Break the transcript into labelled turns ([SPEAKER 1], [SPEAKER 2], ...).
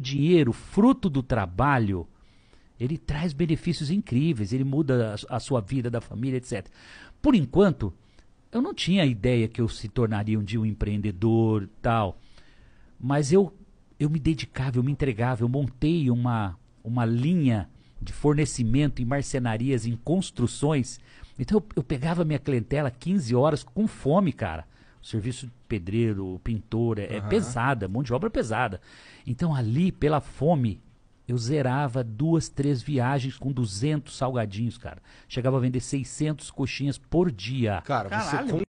[SPEAKER 1] dinheiro, fruto do trabalho, ele traz benefícios incríveis, ele muda a, sua vida, da família, etc. Por enquanto, eu não tinha a ideia que eu se tornaria um dia um empreendedor, tal. Mas eu eu me dedicava, eu me entregava, eu montei uma uma linha de fornecimento em marcenarias, em construções. Então eu, eu pegava minha clientela 15 horas com fome, cara serviço de pedreiro, pintor, é, uhum. é pesada, mão de obra pesada. Então ali, pela fome, eu zerava duas, três viagens com 200 salgadinhos, cara. Chegava a vender 600 coxinhas por dia. Cara, Caralho, você